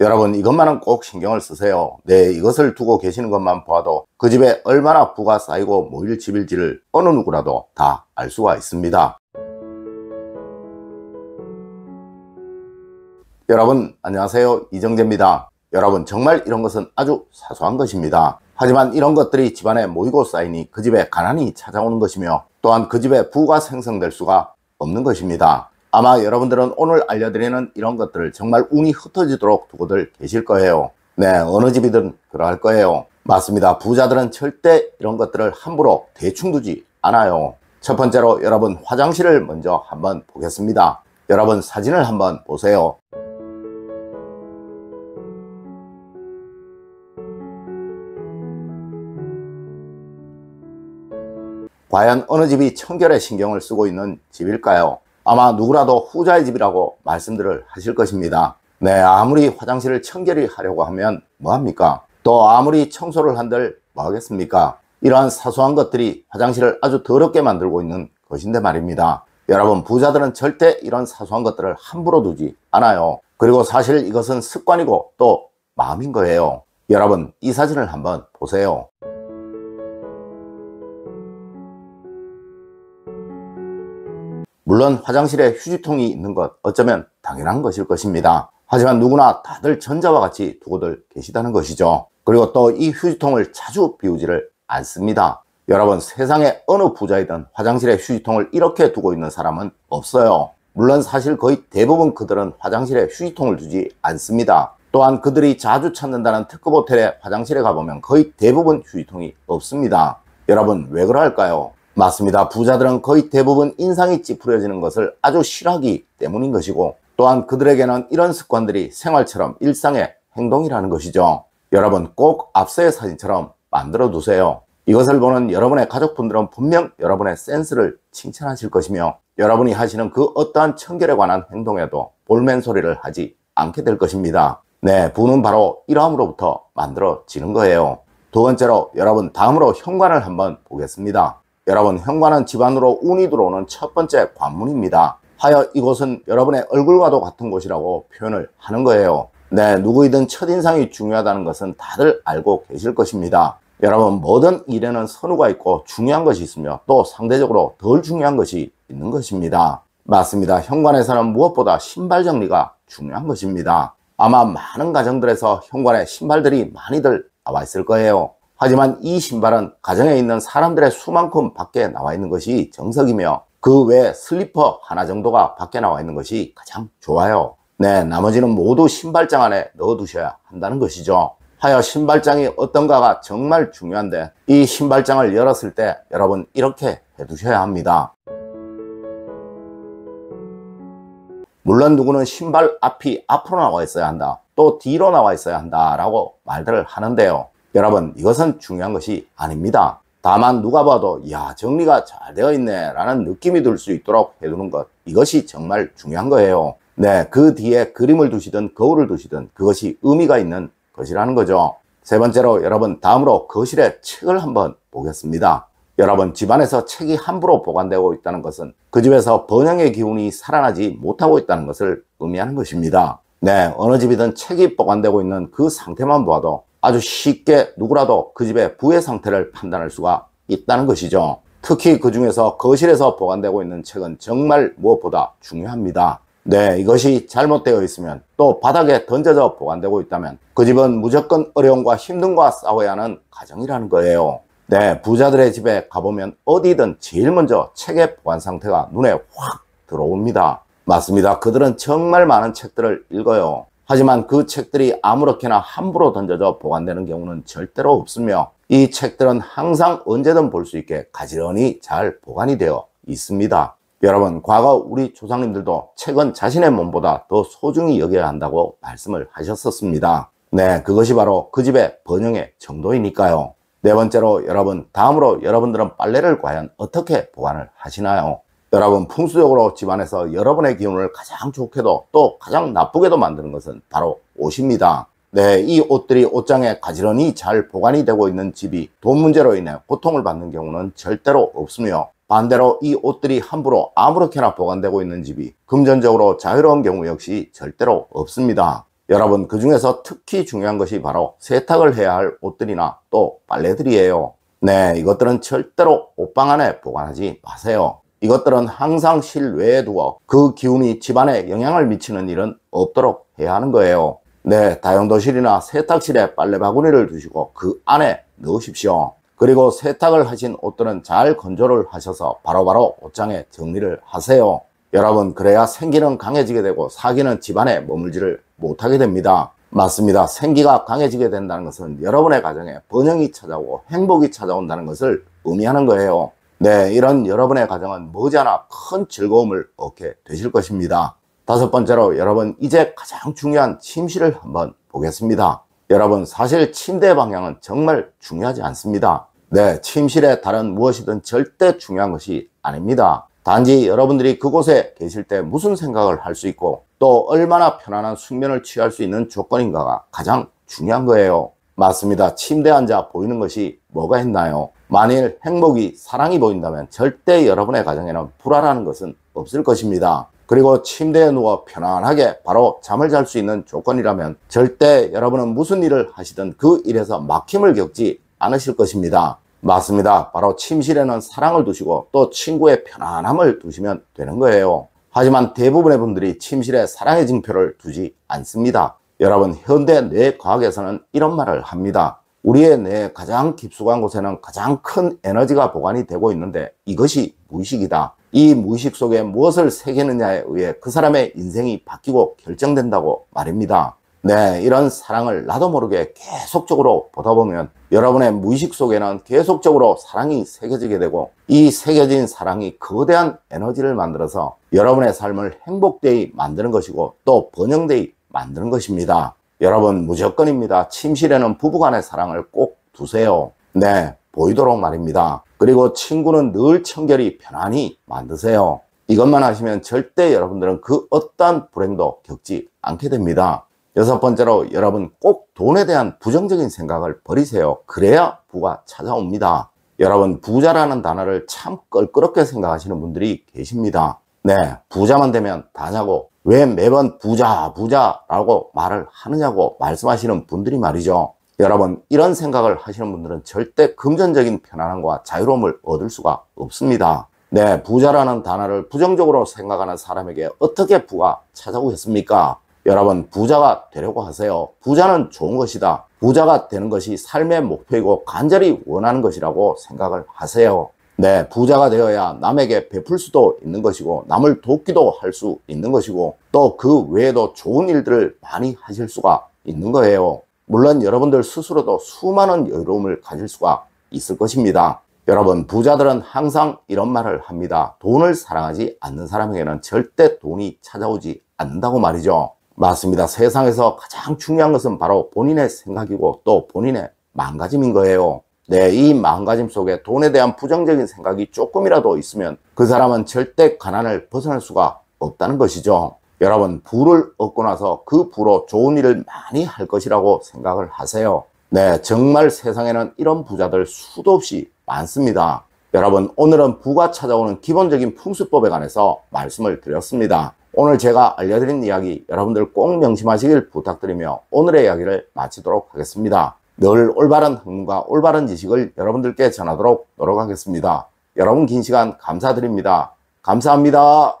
여러분 이것만은 꼭 신경을 쓰세요. 네 이것을 두고 계시는 것만 봐도그 집에 얼마나 부가 쌓이고 모일 집일지를 어느 누구라도 다 알 수가 있습니다. 여러분 안녕하세요 이정재입니다. 여러분 정말 이런 것은 아주 사소한 것입니다. 하지만 이런 것들이 집안에 모이고 쌓이니 그 집에 가난이 찾아오는 것이며 또한 그 집에 부가 생성될 수가 없는 것입니다. 아마 여러분들은 오늘 알려드리는 이런 것들을 정말 웅이 흩어지도록 두고들 계실 거예요. 네, 어느 집이든 그러할 거예요. 맞습니다. 부자들은 절대 이런 것들을 함부로 대충 두지 않아요. 첫 번째로 여러분 화장실을 먼저 한번 보겠습니다. 여러분 사진을 한번 보세요. 과연 어느 집이 청결에 신경을 쓰고 있는 집일까요? 아마 누구라도 후자의 집이라고 말씀들을 하실 것입니다. 네, 아무리 화장실을 청결히 하려고 하면 뭐합니까? 또 아무리 청소를 한들 뭐하겠습니까? 이러한 사소한 것들이 화장실을 아주 더럽게 만들고 있는 것인데 말입니다. 여러분 부자들은 절대 이런 사소한 것들을 함부로 두지 않아요. 그리고 사실 이것은 습관이고 또 마음인 거예요. 여러분 이 사진을 한번 보세요. 물론 화장실에 휴지통이 있는 것 어쩌면 당연한 것일 것입니다. 하지만 누구나 다들 전자와 같이 두고들 계시다는 것이죠. 그리고 또 이 휴지통을 자주 비우지를 않습니다. 여러분 세상에 어느 부자이든 화장실에 휴지통을 이렇게 두고 있는 사람은 없어요. 물론 사실 거의 대부분 그들은 화장실에 휴지통을 두지 않습니다. 또한 그들이 자주 찾는다는 특급 호텔의 화장실에 가보면 거의 대부분 휴지통이 없습니다. 여러분 왜 그럴까요? 맞습니다. 부자들은 거의 대부분 인상이 찌푸려지는 것을 아주 싫어하기 때문인 것이고 또한 그들에게는 이런 습관들이 생활처럼 일상의 행동이라는 것이죠. 여러분 꼭 앞서의 사진처럼 만들어 두세요. 이것을 보는 여러분의 가족분들은 분명 여러분의 센스를 칭찬하실 것이며 여러분이 하시는 그 어떠한 청결에 관한 행동에도 볼멘 소리를 하지 않게 될 것입니다. 네, 부는 바로 이러함으로부터 만들어지는 거예요. 두 번째로 여러분 다음으로 현관을 한번 보겠습니다. 여러분 현관은 집안으로 운이 들어오는 첫 번째 관문입니다. 하여 이곳은 여러분의 얼굴과도 같은 곳이라고 표현을 하는 거예요. 네, 누구이든 첫인상이 중요하다는 것은 다들 알고 계실 것입니다. 여러분 모든 일에는 선후가 있고 중요한 것이 있으며 또 상대적으로 덜 중요한 것이 있는 것입니다. 맞습니다. 현관에서는 무엇보다 신발 정리가 중요한 것입니다. 아마 많은 가정들에서 현관에 신발들이 많이들 나와 있을 거예요. 하지만 이 신발은 가정에 있는 사람들의 수만큼 밖에 나와 있는 것이 정석이며 그 외 슬리퍼 하나 정도가 밖에 나와 있는 것이 가장 좋아요. 네, 나머지는 모두 신발장 안에 넣어두셔야 한다는 것이죠. 하여 신발장이 어떤가가 정말 중요한데 이 신발장을 열었을 때 여러분 이렇게 해두셔야 합니다. 물론 누구는 신발 앞이 앞으로 나와 있어야 한다 또 뒤로 나와 있어야 한다 라고 말들을 하는데요 여러분 이것은 중요한 것이 아닙니다. 다만 누가 봐도 야 정리가 잘 되어 있네 라는 느낌이 들 수 있도록 해두는 것 이것이 정말 중요한 거예요. 네, 그 뒤에 그림을 두시든 거울을 두시든 그것이 의미가 있는 것이라는 거죠. 세 번째로 여러분 다음으로 거실에 책을 한번 보겠습니다. 여러분 집안에서 책이 함부로 보관되고 있다는 것은 그 집에서 번영의 기운이 살아나지 못하고 있다는 것을 의미하는 것입니다. 네, 어느 집이든 책이 보관되고 있는 그 상태만 봐도 아주 쉽게 누구라도 그 집의 부의 상태를 판단할 수가 있다는 것이죠. 특히 그 중에서 거실에서 보관되고 있는 책은 정말 무엇보다 중요합니다. 네, 이것이 잘못되어 있으면 또 바닥에 던져져 보관되고 있다면 그 집은 무조건 어려움과 힘듦과 싸워야 하는 가정이라는 거예요. 네, 부자들의 집에 가보면 어디든 제일 먼저 책의 보관 상태가 눈에 확 들어옵니다. 맞습니다. 그들은 정말 많은 책들을 읽어요. 하지만 그 책들이 아무렇게나 함부로 던져져 보관되는 경우는 절대로 없으며 이 책들은 항상 언제든 볼 수 있게 가지런히 잘 보관이 되어 있습니다. 여러분 과거 우리 조상님들도 책은 자신의 몸보다 더 소중히 여겨야 한다고 말씀을 하셨었습니다. 네 그것이 바로 그 집의 번영의 정도이니까요. 네 번째로 여러분 다음으로 여러분들은 빨래를 과연 어떻게 보관을 하시나요? 여러분 풍수적으로 집안에서 여러분의 기운을 가장 좋게도 또 가장 나쁘게도 만드는 것은 바로 옷입니다. 네, 이 옷들이 옷장에 가지런히 잘 보관이 되고 있는 집이 돈 문제로 인해 고통을 받는 경우는 절대로 없으며 반대로 이 옷들이 함부로 아무렇게나 보관되고 있는 집이 금전적으로 자유로운 경우 역시 절대로 없습니다. 여러분 그 중에서 특히 중요한 것이 바로 세탁을 해야 할 옷들이나 또 빨래들이에요. 네, 이것들은 절대로 옷방 안에 보관하지 마세요. 이것들은 항상 실외에 두어 그 기운이 집안에 영향을 미치는 일은 없도록 해야 하는 거예요. 네, 다용도실이나 세탁실에 빨래바구니를 두시고 그 안에 넣으십시오. 그리고 세탁을 하신 옷들은 잘 건조를 하셔서 바로바로 옷장에 정리를 하세요. 여러분 그래야 생기는 강해지게 되고 사기는 집안에 머물지를 못하게 됩니다. 맞습니다. 생기가 강해지게 된다는 것은 여러분의 가정에 번영이 찾아오고 행복이 찾아온다는 것을 의미하는 거예요. 네, 이런 여러분의 가정은 머지않아 큰 즐거움을 얻게 되실 것입니다. 다섯 번째로 여러분 이제 가장 중요한 침실을 한번 보겠습니다. 여러분 사실 침대 방향은 정말 중요하지 않습니다. 네, 침실에 다른 무엇이든 절대 중요한 것이 아닙니다. 단지 여러분들이 그곳에 계실 때 무슨 생각을 할 수 있고 또 얼마나 편안한 숙면을 취할 수 있는 조건인가가 가장 중요한 거예요. 맞습니다. 침대 앉아 보이는 것이 뭐가 있나요? 만일 행복이 사랑이 보인다면 절대 여러분의 가정에는 불안하는 것은 없을 것입니다. 그리고 침대에 누워 편안하게 바로 잠을 잘 수 있는 조건이라면 절대 여러분은 무슨 일을 하시든 그 일에서 막힘을 겪지 않으실 것입니다. 맞습니다. 바로 침실에는 사랑을 두시고 또 친구의 편안함을 두시면 되는 거예요. 하지만 대부분의 분들이 침실에 사랑의 징표를 두지 않습니다. 여러분 현대 뇌과학에서는 이런 말을 합니다. 우리의 뇌 가장 깊숙한 곳에는 가장 큰 에너지가 보관이 되고 있는데 이것이 무의식이다. 이 무의식 속에 무엇을 새기느냐에 의해 그 사람의 인생이 바뀌고 결정된다고 말입니다. 네, 이런 사랑을 나도 모르게 계속적으로 보다 보면 여러분의 무의식 속에는 계속적으로 사랑이 새겨지게 되고 이 새겨진 사랑이 거대한 에너지를 만들어서 여러분의 삶을 행복되이 만드는 것이고 또 번영되이 만드는 것입니다. 여러분 무조건입니다. 침실에는 부부간의 사랑을 꼭 두세요. 네, 보이도록 말입니다. 그리고 친구는 늘 청결이 편안히 만드세요. 이것만 하시면 절대 여러분들은 그 어떠한 불행도 겪지 않게 됩니다. 여섯 번째로 여러분 꼭 돈에 대한 부정적인 생각을 버리세요. 그래야 부가 찾아옵니다. 여러분 부자라는 단어를 참 껄끄럽게 생각하시는 분들이 계십니다. 네 부자만 되면 다냐고 왜 매번 부자 부자라고 말을 하느냐고 말씀하시는 분들이 말이죠 여러분 이런 생각을 하시는 분들은 절대 금전적인 편안함과 자유로움을 얻을 수가 없습니다 네 부자라는 단어를 부정적으로 생각하는 사람에게 어떻게 부가 찾아오겠습니까 여러분 부자가 되려고 하세요 부자는 좋은 것이다 부자가 되는 것이 삶의 목표이고 간절히 원하는 것이라고 생각을 하세요 네, 부자가 되어야 남에게 베풀 수도 있는 것이고 남을 돕기도 할 수 있는 것이고 또 그 외에도 좋은 일들을 많이 하실 수가 있는 거예요. 물론 여러분들 스스로도 수많은 여유로움을 가질 수가 있을 것입니다. 여러분 부자들은 항상 이런 말을 합니다. 돈을 사랑하지 않는 사람에게는 절대 돈이 찾아오지 않는다고 말이죠. 맞습니다. 세상에서 가장 중요한 것은 바로 본인의 생각이고 또 본인의 망가짐인 거예요. 내이 네, 마음가짐 속에 돈에 대한 부정적인 생각이 조금이라도 있으면 그 사람은 절대 가난을 벗어날 수가 없다는 것이죠. 여러분 부를 얻고 나서 그 부로 좋은 일을 많이 할 것이라고 생각을 하세요. 네, 정말 세상에는 이런 부자들 수도 없이 많습니다. 여러분 오늘은 부가 찾아오는 기본적인 풍수법에 관해서 말씀을 드렸습니다. 오늘 제가 알려드린 이야기 여러분들 꼭 명심하시길 부탁드리며 오늘의 이야기를 마치도록 하겠습니다. 늘 올바른 학문과 올바른 지식을 여러분들께 전하도록 노력하겠습니다. 여러분 긴 시간 감사드립니다. 감사합니다.